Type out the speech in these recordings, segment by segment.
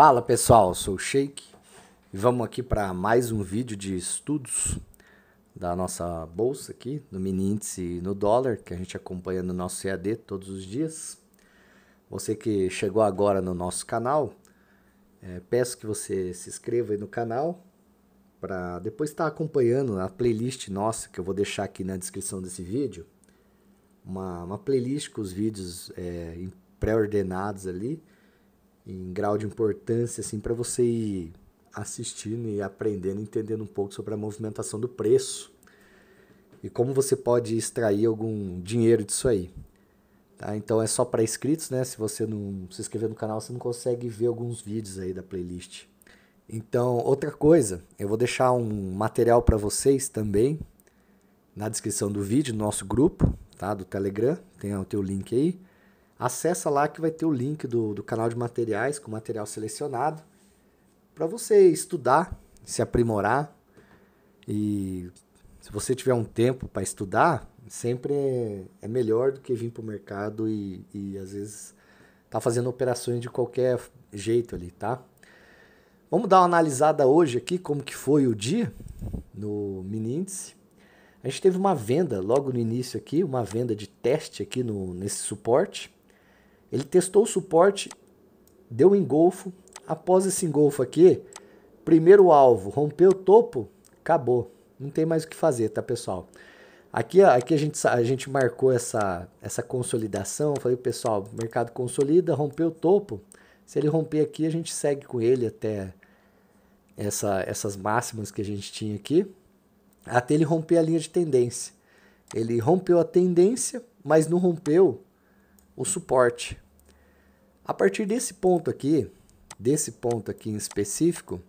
Fala pessoal, sou o Sheik e vamos aqui para mais um vídeo de estudos da nossa bolsa aqui, no mini índice no dólar, que a gente acompanha no nosso CAD todos os dias. Você que chegou agora no nosso canal, é, peço que você se inscreva aí no canal para depois estar tá acompanhando a playlist nossa que eu vou deixar aqui na descrição desse vídeo. Uma, uma playlist com os vídeos é, pré-ordenados ali em grau de importância assim para você ir assistindo e aprendendo, entendendo um pouco sobre a movimentação do preço e como você pode extrair algum dinheiro disso aí. Tá? Então é só para inscritos, né? Se você não se inscrever no canal, você não consegue ver alguns vídeos aí da playlist. Então, outra coisa, eu vou deixar um material para vocês também na descrição do vídeo, no nosso grupo, tá? Do Telegram, tem o teu link aí. Acessa lá que vai ter o link do, do canal de materiais com material selecionado para você estudar, se aprimorar e se você tiver um tempo para estudar, sempre é, é, melhor do que vir para o mercado e, e às vezes tá fazendo operações de qualquer jeito ali, tá? Vamos dar uma analisada hoje aqui como que foi o dia no mini índice. A gente teve uma venda logo no início aqui, uma venda de teste aqui no, nesse suporte. Ele testou o suporte, deu um engolfo. Após esse engolfo aqui, primeiro alvo, rompeu o topo, acabou. Não tem mais o que fazer, tá, pessoal? Aqui, aqui a, gente, a gente marcou essa, essa consolidação. Falei, pessoal, mercado consolida, rompeu o topo. Se ele romper aqui, a gente segue com ele até essa, essas máximas que a gente tinha aqui, até ele romper a linha de tendência. Ele rompeu a tendência, mas não rompeu o suporte. A partir desse ponto aqui, desse ponto aqui em específico,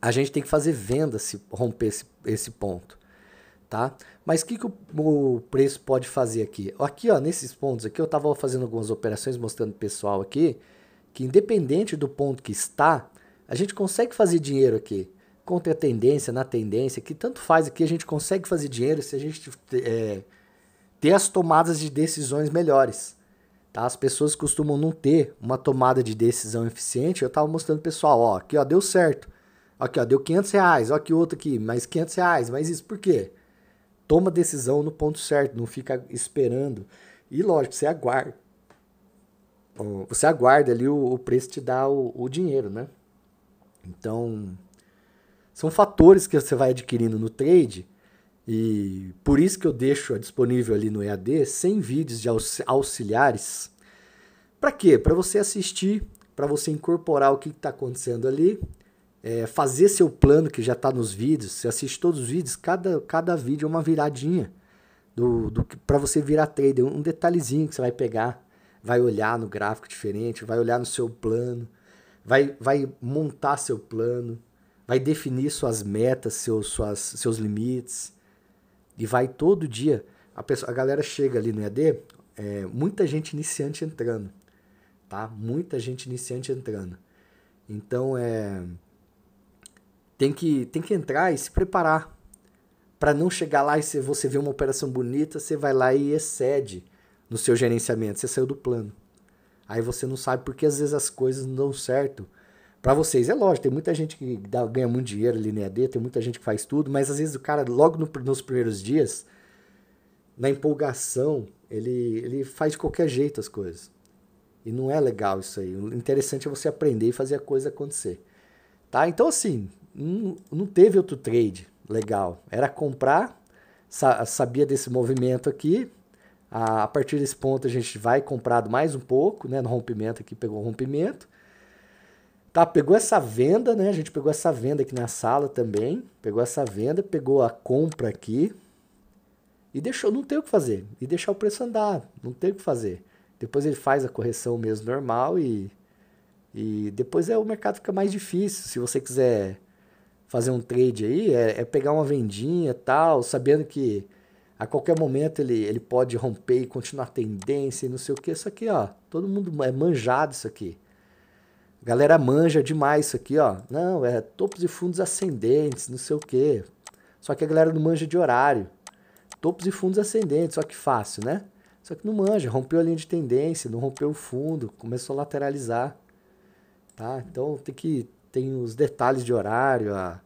a gente tem que fazer venda se romper esse, esse ponto, tá? Mas o que, que o, o, preço pode fazer aqui? Aqui, ó, nesses pontos aqui, eu estava fazendo algumas operações mostrando pessoal aqui, que independente do ponto que está, a gente consegue fazer dinheiro aqui. Contra a tendência, na tendência, que tanto faz aqui, a gente consegue fazer dinheiro se a gente é, ter as tomadas de decisões melhores. Tá? As pessoas costumam não ter uma tomada de decisão eficiente. Eu estava mostrando pessoal, ó, aqui ó, deu certo. Aqui ó, deu 500 reais, ó, aqui outro aqui, mais 500 reais, mais isso. Por quê? Toma decisão no ponto certo, não fica esperando. E lógico, você aguarda. Você aguarda ali o, o preço te dá o, o dinheiro, né? Então, são fatores que você vai adquirindo no trade e por isso que eu deixo disponível ali no EAD 100 vídeos de auxiliares. Para quê? Para você assistir, para você incorporar o que está acontecendo ali, é, fazer seu plano que já está nos vídeos. Você assiste todos os vídeos, cada, cada vídeo é uma viradinha do, do para você virar trader, um detalhezinho que você vai pegar, vai olhar no gráfico diferente, vai olhar no seu plano, vai, vai montar seu plano, vai definir suas metas, seus, suas, seus limites e vai todo dia. A, pessoa, a galera chega ali no EAD, é, muita gente iniciante entrando. Tá? Muita gente iniciante entrando. Então é. Tem que, tem que entrar e se preparar. Para não chegar lá e se você vê uma operação bonita, você vai lá e excede no seu gerenciamento. Você saiu do plano. Aí você não sabe porque às vezes as coisas não dão certo para vocês. É lógico, tem muita gente que dá, ganha muito dinheiro ali na D, tem muita gente que faz tudo, mas às vezes o cara, logo no, nos primeiros dias, na empolgação, ele, ele faz de qualquer jeito as coisas. E não é legal isso aí. O interessante é você aprender e fazer a coisa acontecer. Tá? Então, assim, não, não teve outro trade legal. Era comprar, sa sabia desse movimento aqui. A, a, partir desse ponto, a gente vai comprado mais um pouco, né? No rompimento aqui, pegou o rompimento. Tá, pegou essa venda, né? A gente pegou essa venda aqui na sala também. Pegou essa venda, pegou a compra aqui. E deixou, não tem o que fazer. E deixar o preço andar, não tem o que fazer. Depois ele faz a correção mesmo normal e, e depois é, o mercado fica mais difícil. Se você quiser fazer um trade aí, é, é pegar uma vendinha tal, sabendo que a qualquer momento ele, ele pode romper e continuar tendência e não sei o que. Isso aqui, ó, todo mundo é manjado isso aqui galera manja demais isso aqui, ó. Não, é topos e fundos ascendentes, não sei o quê. Só que a galera não manja de horário. Topos e fundos ascendentes, só que fácil, né? Só que não manja, rompeu a linha de tendência, não rompeu o fundo, começou a lateralizar. Tá? Então tem que tem os detalhes de horário, a,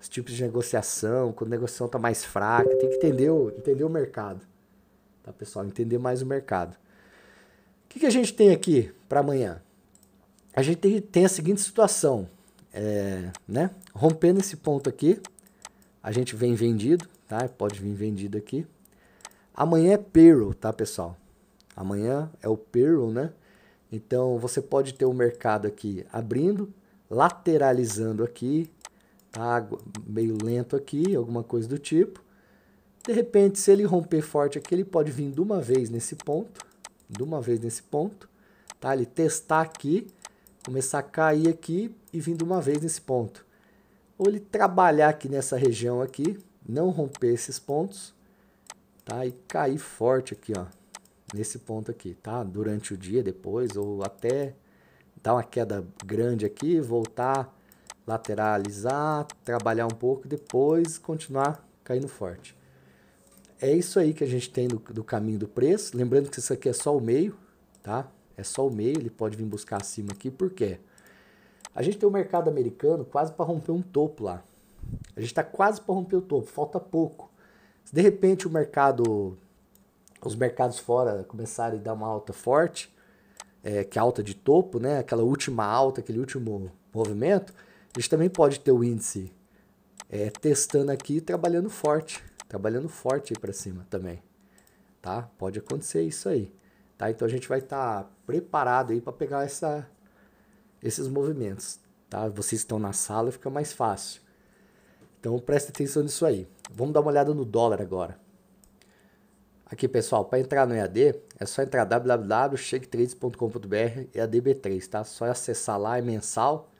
os tipos de negociação, quando a negociação tá mais fraca, tem que entender o, entender o mercado. Tá, pessoal? Entender mais o mercado. O que, que a gente tem aqui para amanhã? a gente tem a seguinte situação, é, né? Rompendo esse ponto aqui, a gente vem vendido, tá? Pode vir vendido aqui. Amanhã é payroll, tá, pessoal? Amanhã é o payroll, né? Então você pode ter o mercado aqui abrindo, lateralizando aqui, tá? Meio lento aqui, alguma coisa do tipo. De repente, se ele romper forte aqui, ele pode vir de uma vez nesse ponto, de uma vez nesse ponto, tá? Ele testar aqui começar a cair aqui e vir de uma vez nesse ponto. Ou ele trabalhar aqui nessa região aqui, não romper esses pontos, tá? E cair forte aqui, ó, nesse ponto aqui, tá? Durante o dia depois ou até dar uma queda grande aqui, voltar, lateralizar, trabalhar um pouco e depois continuar caindo forte. É isso aí que a gente tem do, do caminho do preço. Lembrando que isso aqui é só o meio, tá? É só o meio, ele pode vir buscar acima aqui, por quê? A gente tem o um mercado americano quase para romper um topo lá. A gente está quase para romper o topo, falta pouco. Se de repente o mercado, os mercados fora começarem a dar uma alta forte, é, que é alta de topo, né? aquela última alta, aquele último movimento, a gente também pode ter o índice é, testando aqui e trabalhando forte. Trabalhando forte aí para cima também. Tá? Pode acontecer isso aí. Tá? Então a gente vai estar tá preparado aí para pegar essa, esses movimentos. Tá? Vocês estão na sala, fica mais fácil. Então presta atenção nisso aí. Vamos dar uma olhada no dólar agora. Aqui, pessoal, para entrar no EAD, é só entrar www.shaketrades.com.br e ADB3, tá? Só acessar lá, é mensal,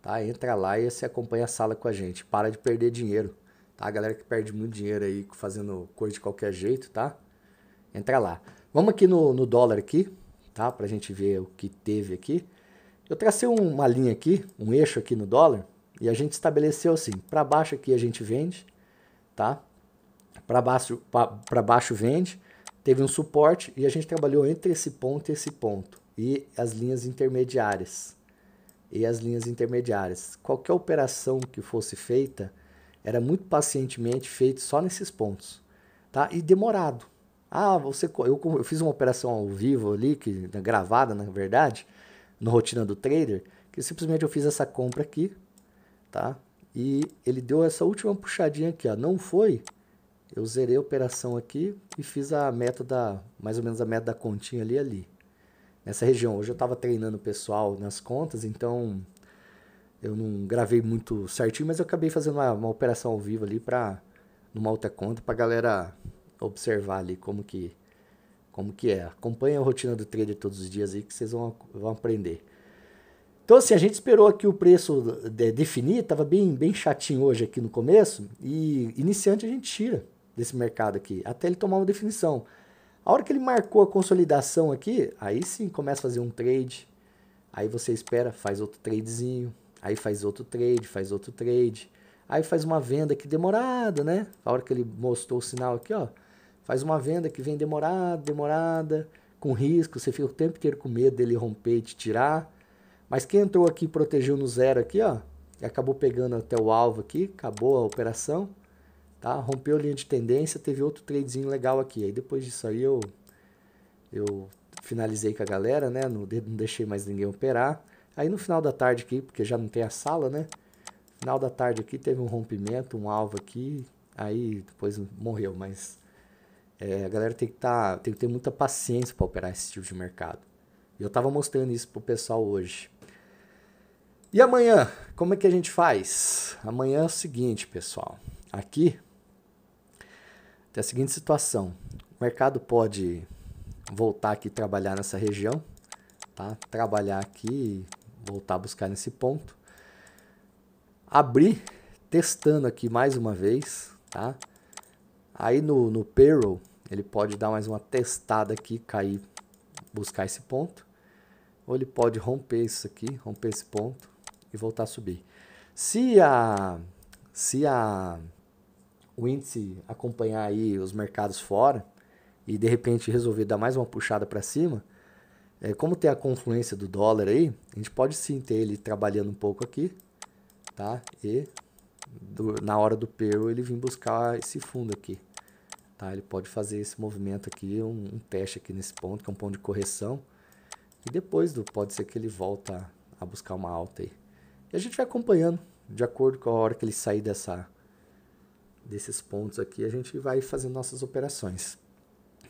tá? Entra lá e você acompanha a sala com a gente. Para de perder dinheiro, tá? A galera que perde muito dinheiro aí fazendo coisa de qualquer jeito, tá? Entra lá. Vamos aqui no, no dólar aqui, tá? Para a gente ver o que teve aqui. Eu tracei uma linha aqui, um eixo aqui no dólar, e a gente estabeleceu assim, para baixo aqui a gente vende, tá? Para baixo, para baixo vende, teve um suporte e a gente trabalhou entre esse ponto e esse ponto e as linhas intermediárias. E as linhas intermediárias. Qualquer operação que fosse feita era muito pacientemente feita só nesses pontos, tá? E demorado. Ah, você, eu, eu fiz uma operação ao vivo ali, que, né, gravada na verdade, no Rotina do Trader, que simplesmente eu fiz essa compra aqui, tá? E ele deu essa última puxadinha aqui, ó. Não foi, eu zerei a operação aqui e fiz a meta da, mais ou menos a meta da continha ali ali. Nessa região, hoje eu estava treinando o pessoal nas contas, então eu não gravei muito certinho, mas eu acabei fazendo uma, uma operação ao vivo ali para numa outra conta para galera observar ali como que, como que é. Acompanha a rotina do trader todos os dias aí que vocês vão, vão aprender. Então, assim, a gente esperou aqui o preço de, é, definir, estava bem, bem chatinho hoje aqui no começo, e iniciante a gente tira desse mercado aqui, até ele tomar uma definição. A hora que ele marcou a consolidação aqui, aí sim começa a fazer um trade, aí você espera, faz outro tradezinho, aí faz outro trade, faz outro trade, aí faz uma venda aqui demorada, né? A hora que ele mostrou o sinal aqui, ó, Faz uma venda que vem demorada, demorada, com risco, você fica o tempo inteiro com medo dele romper e te tirar. Mas quem entrou aqui protegeu no zero aqui, ó, e acabou pegando até o alvo aqui, acabou a operação, tá? Rompeu a linha de tendência, teve outro tradezinho legal aqui. Aí depois disso aí eu eu finalizei com a galera, né? Não, não deixei mais ninguém operar. Aí no final da tarde aqui, porque já não tem a sala, né? Final da tarde aqui teve um rompimento, um alvo aqui, aí depois morreu, mas é, a galera tem que, tá, tem que ter muita paciência para operar esse tipo de mercado. E eu estava mostrando isso pro pessoal hoje. E amanhã, como é que a gente faz? Amanhã é o seguinte, pessoal. Aqui tem a seguinte situação. O mercado pode voltar aqui trabalhar nessa região, tá? Trabalhar aqui, voltar a buscar nesse ponto. Abrir testando aqui mais uma vez, tá? Aí no, no payroll, ele pode dar mais uma testada aqui, cair, buscar esse ponto. Ou ele pode romper isso aqui, romper esse ponto e voltar a subir. Se a se a o índice acompanhar aí os mercados fora e de repente resolver dar mais uma puxada para cima, é, como tem a confluência do dólar aí, a gente pode sim ter ele trabalhando um pouco aqui, tá? E do, na hora do payroll ele vir buscar esse fundo aqui. Tá? Ele pode fazer esse movimento aqui, um, um teste aqui nesse ponto, que é um ponto de correção. E depois do, pode ser que ele volta a buscar uma alta aí. E a gente vai acompanhando, de acordo com a hora que ele sair dessa, desses pontos aqui, a gente vai fazendo nossas operações.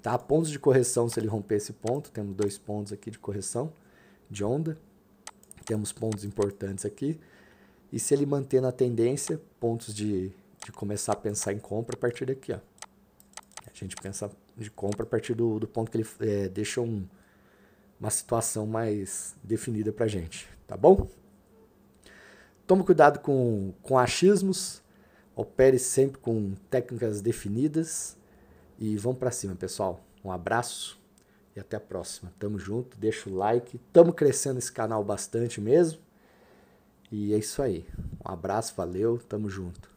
Tá? Pontos de correção, se ele romper esse ponto, temos dois pontos aqui de correção de onda. Temos pontos importantes aqui. E se ele manter na tendência, pontos de, de começar a pensar em compra a partir daqui. Ó. A gente pensa de compra a partir do, do ponto que ele é, deixa um, uma situação mais definida para gente, tá bom? Toma cuidado com, com achismos, opere sempre com técnicas definidas e vamos para cima, pessoal. Um abraço e até a próxima. Tamo junto, deixa o like. Tamo crescendo esse canal bastante mesmo. E é isso aí. Um abraço, valeu, tamo junto.